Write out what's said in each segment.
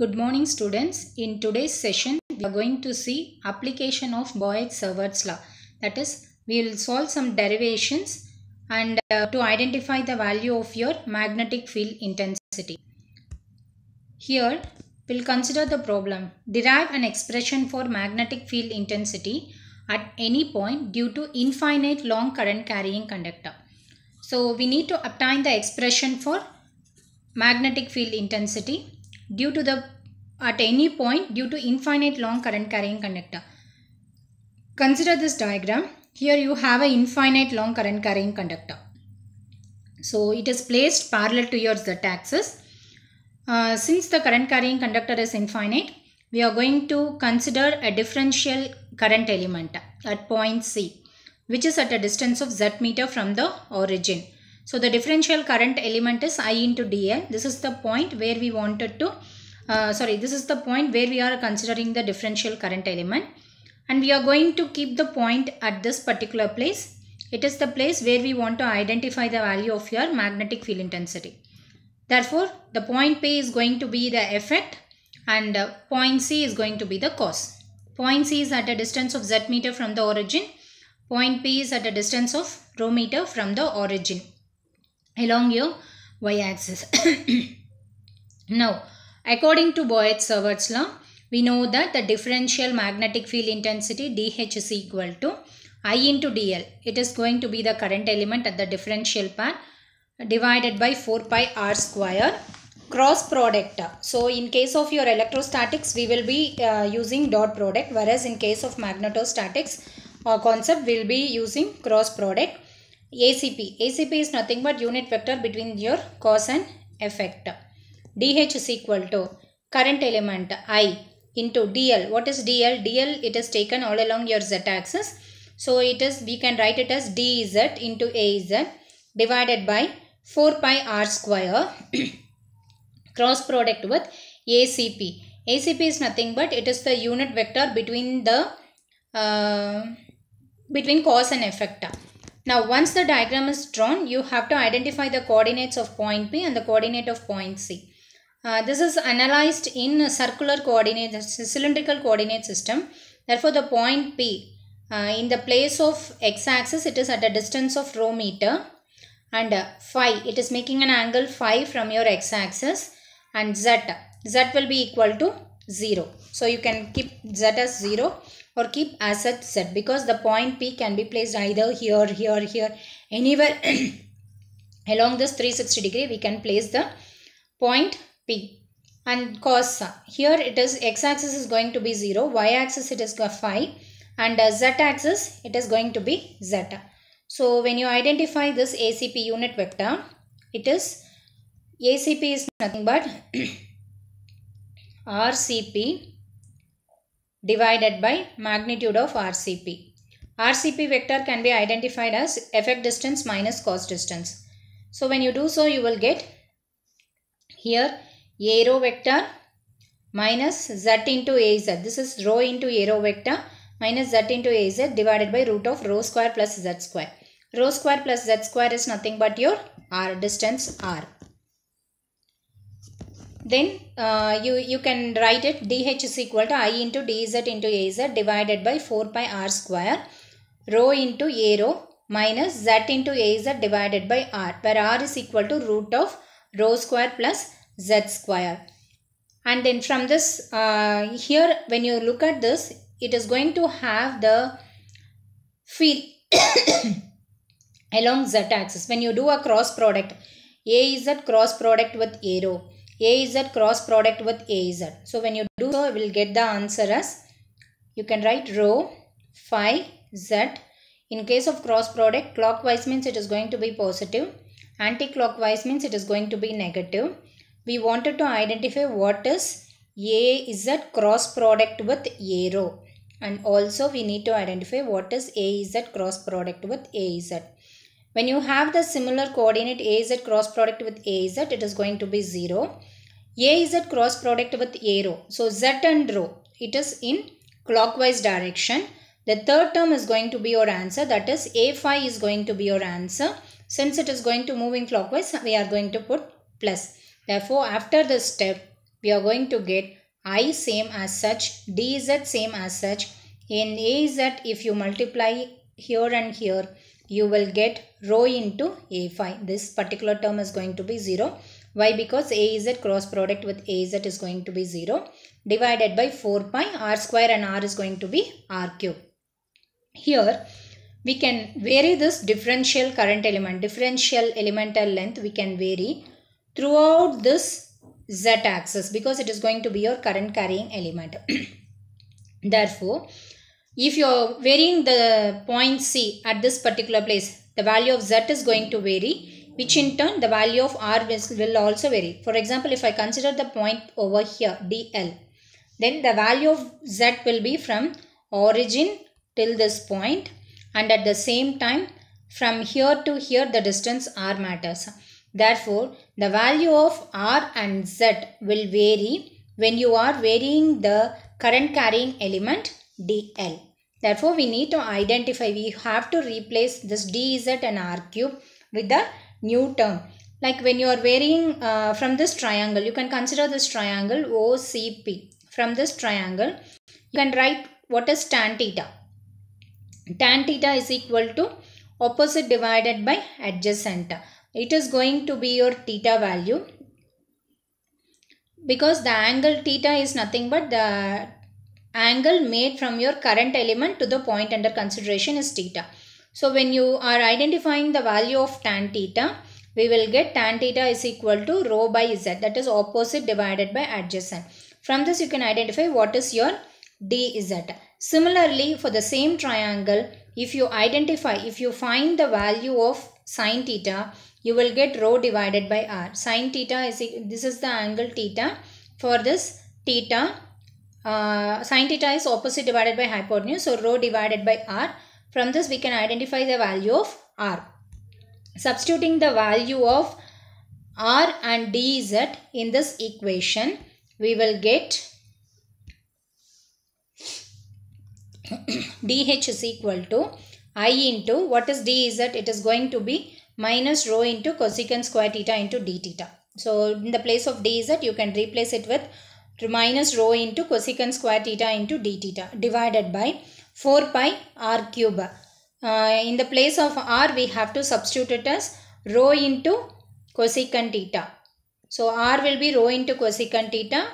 Good morning students. In today's session, we are going to see application of Boyd-Saward's law. That is, we will solve some derivations and uh, to identify the value of your magnetic field intensity. Here, we'll consider the problem. Derive an expression for magnetic field intensity at any point due to infinite long current carrying conductor. So, we need to obtain the expression for magnetic field intensity due to the at any point due to infinite long current carrying conductor. Consider this diagram. Here you have an infinite long current carrying conductor. So it is placed parallel to your z axis. Uh, since the current carrying conductor is infinite, we are going to consider a differential current element at point C, which is at a distance of z meter from the origin. So the differential current element is I into dl. This is the point where we wanted to, uh, sorry, this is the point where we are considering the differential current element. And we are going to keep the point at this particular place. It is the place where we want to identify the value of your magnetic field intensity. Therefore, the point P is going to be the effect and uh, point C is going to be the cause. Point C is at a distance of z meter from the origin. Point P is at a distance of rho meter from the origin along your y-axis. now, according to Boyd-Savart's law, we know that the differential magnetic field intensity DH is equal to I into DL. It is going to be the current element at the differential part divided by 4 pi r square cross product. So in case of your electrostatics, we will be uh, using dot product whereas in case of magnetostatics our concept, will be using cross product. ACP. ACP is nothing but unit vector between your cause and effect. DH is equal to current element I into DL. What is DL? DL it is taken all along your Z axis. So it is we can write it as DZ into AZ divided by 4 pi r square cross product with ACP. ACP is nothing but it is the unit vector between the uh, between cause and effect. Now once the diagram is drawn, you have to identify the coordinates of point P and the coordinate of point C. Uh, this is analyzed in circular coordinate, cylindrical coordinate system. Therefore, the point P uh, in the place of x-axis, it is at a distance of rho meter and uh, phi, it is making an angle phi from your x-axis and z, z will be equal to 0. So, you can keep z as 0 or keep as such set because the point P can be placed either here, here, here, anywhere along this 360 degree we can place the point P and cos here it is x axis is going to be 0 y axis it is phi and uh, z axis it is going to be z so when you identify this acp unit vector it is acp is nothing but rcp divided by magnitude of RCP. RCP vector can be identified as effect distance minus cos distance. So when you do so you will get here a row vector minus z into az. This is rho into a row vector minus z into az divided by root of rho square plus z square. Rho square plus z square is nothing but your r distance r then uh, you, you can write it dh is equal to i into dz into az divided by 4 pi r square rho into a rho minus z into az divided by r where r is equal to root of rho square plus z square and then from this uh, here when you look at this it is going to have the field along z axis when you do a cross product a is a cross product with a row AZ cross product with AZ. So when you do so, you will get the answer as you can write rho phi Z. In case of cross product, clockwise means it is going to be positive. Anti-clockwise means it is going to be negative. We wanted to identify what is AZ cross product with A rho. And also we need to identify what is AZ cross product with AZ. When you have the similar coordinate AZ cross product with AZ, it is going to be 0. AZ cross product with A row. So Z and row, it is in clockwise direction. The third term is going to be your answer. That is A phi is going to be your answer. Since it is going to move in clockwise, we are going to put plus. Therefore, after this step, we are going to get I same as such, DZ same as such. In AZ, if you multiply here and here, you will get rho into A5. This particular term is going to be 0. Why? Because AZ cross product with AZ is going to be 0 divided by 4 pi r square and r is going to be r cube. Here we can vary this differential current element, differential elemental length we can vary throughout this z axis because it is going to be your current carrying element. Therefore, if you're varying the point C at this particular place, the value of Z is going to vary, which in turn the value of R will also vary. For example, if I consider the point over here, DL, then the value of Z will be from origin till this point and at the same time from here to here the distance R matters. Therefore, the value of R and Z will vary when you are varying the current carrying element DL. Therefore, we need to identify. We have to replace this dz and cube with the new term. Like when you are varying uh, from this triangle, you can consider this triangle OCP. From this triangle, you can write what is tan theta. Tan theta is equal to opposite divided by adjacent. It is going to be your theta value because the angle theta is nothing but the angle made from your current element to the point under consideration is theta. So when you are identifying the value of tan theta, we will get tan theta is equal to rho by z that is opposite divided by adjacent. From this you can identify what is your dz. Similarly for the same triangle if you identify if you find the value of sine theta you will get rho divided by r. Sine theta is this is the angle theta for this theta uh, sine theta is opposite divided by hypotenuse so rho divided by r from this we can identify the value of r substituting the value of r and dz in this equation we will get dh is equal to i into what is dz it is going to be minus rho into cosecant square theta into d theta so in the place of dz you can replace it with minus rho into cosecant square theta into d theta divided by 4 pi r cube. Uh, in the place of r we have to substitute it as rho into cosecant theta. So r will be rho into cosecant theta.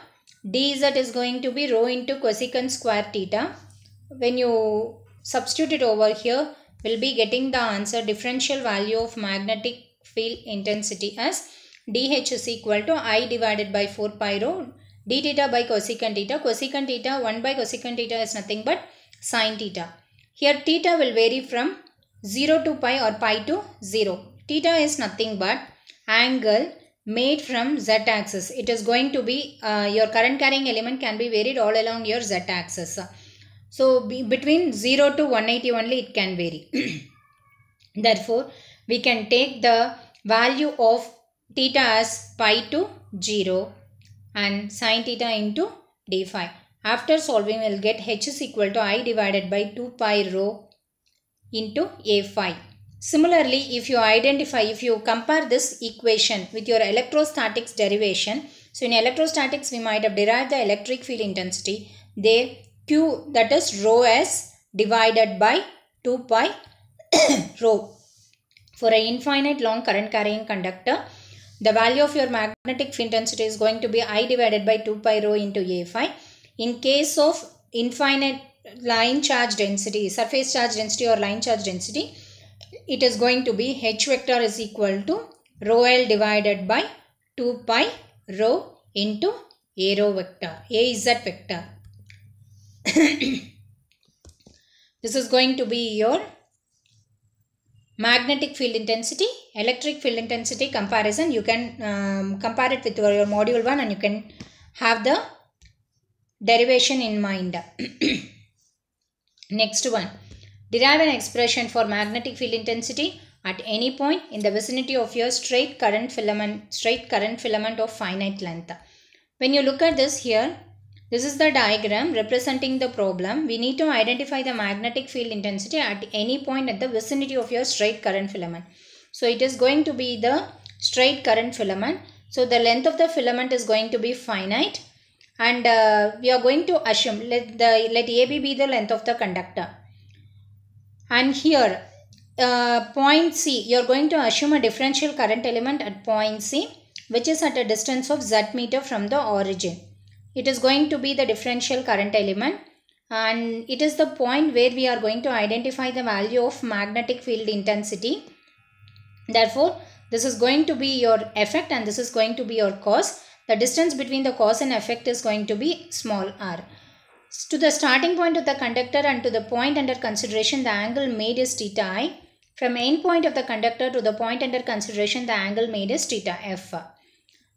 dz is going to be rho into cosecant square theta. When you substitute it over here we'll be getting the answer differential value of magnetic field intensity as dh is equal to i divided by 4 pi rho d theta by cosecant theta. Cosecant theta 1 by cosecant theta is nothing but sine theta. Here theta will vary from 0 to pi or pi to 0. Theta is nothing but angle made from z axis. It is going to be uh, your current carrying element can be varied all along your z axis. So be, between 0 to 180 only it can vary. Therefore, we can take the value of theta as pi to 0 and sine theta into d phi. After solving, we'll get h is equal to i divided by 2 pi rho into a phi. Similarly, if you identify, if you compare this equation with your electrostatics derivation, so in electrostatics, we might have derived the electric field intensity. There, Q, that is rho s divided by 2 pi rho. For a infinite long current carrying conductor, the value of your magnetic field intensity is going to be I divided by 2 pi rho into A phi. In case of infinite line charge density, surface charge density or line charge density, it is going to be H vector is equal to rho L divided by 2 pi rho into A rho vector, A z vector. this is going to be your magnetic field intensity electric field intensity comparison you can um, compare it with your module 1 and you can have the derivation in mind next one derive an expression for magnetic field intensity at any point in the vicinity of your straight current filament straight current filament of finite length when you look at this here this is the diagram representing the problem. We need to identify the magnetic field intensity at any point at the vicinity of your straight current filament. So it is going to be the straight current filament. So the length of the filament is going to be finite and uh, we are going to assume let the let AB be the length of the conductor. And here uh, point C you are going to assume a differential current element at point C which is at a distance of Z meter from the origin. It is going to be the differential current element and it is the point where we are going to identify the value of magnetic field intensity. Therefore, this is going to be your effect and this is going to be your cause. The distance between the cause and effect is going to be small r. To the starting point of the conductor and to the point under consideration the angle made is theta i. From end point of the conductor to the point under consideration the angle made is theta f.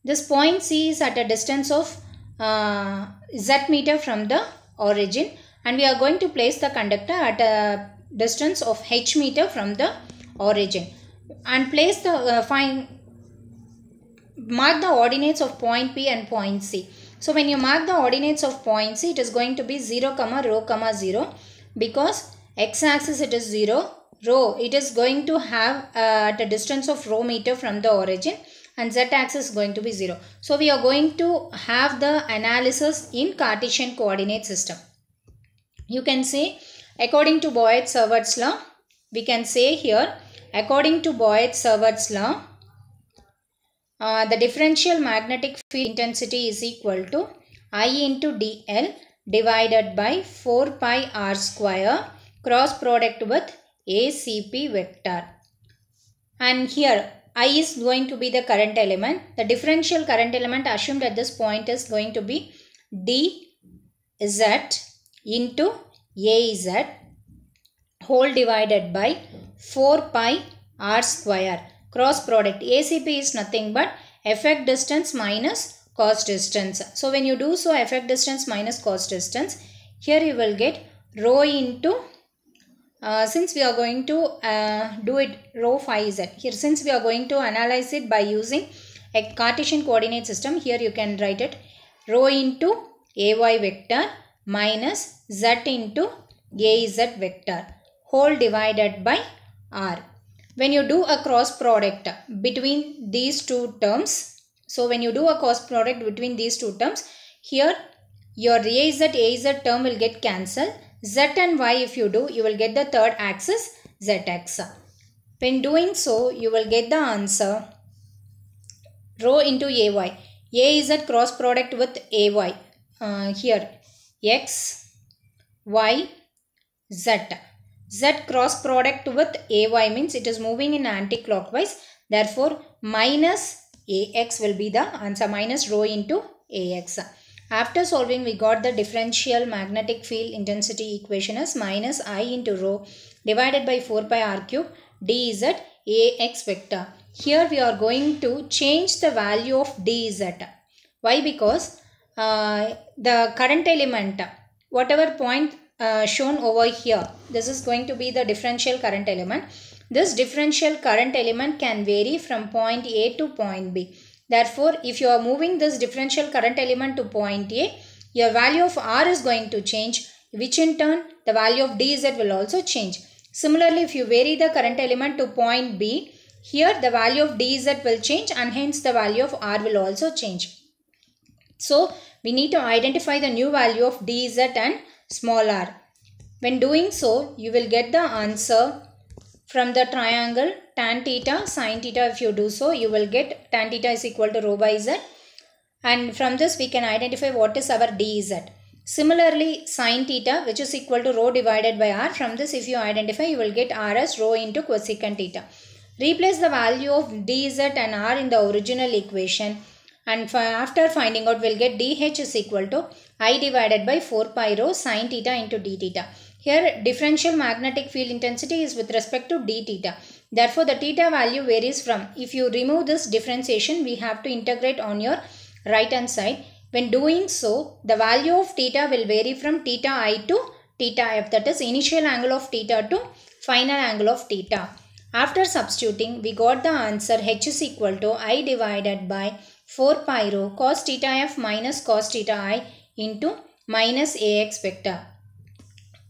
This point C is at a distance of uh, Z meter from the origin and we are going to place the conductor at a distance of H meter from the origin and place the uh, mark the ordinates of point P and point C. So when you mark the ordinates of point C it is going to be 0 comma rho comma 0 because x axis it is 0 rho it is going to have uh, at a distance of rho meter from the origin and z-axis is going to be 0. So we are going to have the analysis in Cartesian coordinate system. You can say according to Boyd-Servert's law, we can say here according to Boyd-Servert's law, uh, the differential magnetic field intensity is equal to I into dl divided by 4 pi r square cross product with ACP vector. And here I is going to be the current element. The differential current element assumed at this point is going to be dz into az whole divided by 4 pi r square. Cross product ACP is nothing but effect distance minus cos distance. So when you do so effect distance minus cos distance here you will get rho into uh, since we are going to uh, do it row 5z here since we are going to analyze it by using a Cartesian coordinate system here you can write it rho into ay vector minus z into az vector whole divided by r when you do a cross product between these two terms so when you do a cross product between these two terms here your az az term will get cancelled z and y if you do, you will get the third axis zx. When doing so, you will get the answer rho into ay. a is a cross product with ay. Uh, here x, y, z. z cross product with ay means it is moving in anti-clockwise. Therefore, minus ax will be the answer minus rho into ax. After solving, we got the differential magnetic field intensity equation as minus i into rho divided by 4 pi r cube d ax vector. Here we are going to change the value of d Why? Because uh, the current element, whatever point uh, shown over here, this is going to be the differential current element. This differential current element can vary from point A to point B. Therefore, if you are moving this differential current element to point A, your value of R is going to change, which in turn the value of DZ will also change. Similarly, if you vary the current element to point B, here the value of DZ will change and hence the value of R will also change. So, we need to identify the new value of DZ and small r. When doing so, you will get the answer from the triangle tan theta sine theta if you do so you will get tan theta is equal to rho by z and from this we can identify what is our dz similarly sine theta which is equal to rho divided by r from this if you identify you will get r as rho into cosecant theta replace the value of dz and r in the original equation and after finding out we'll get dh is equal to i divided by 4 pi rho sine theta into d theta here differential magnetic field intensity is with respect to d theta. Therefore the theta value varies from if you remove this differentiation we have to integrate on your right hand side. When doing so the value of theta will vary from theta i to theta f that is initial angle of theta to final angle of theta. After substituting we got the answer h is equal to i divided by 4 pi rho cos theta f minus cos theta i into minus ax vector.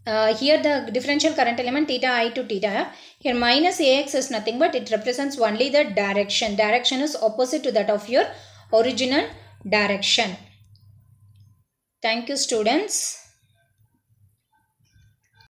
Uh, here the differential current element theta i to theta here minus ax is nothing but it represents only the direction direction is opposite to that of your original direction thank you students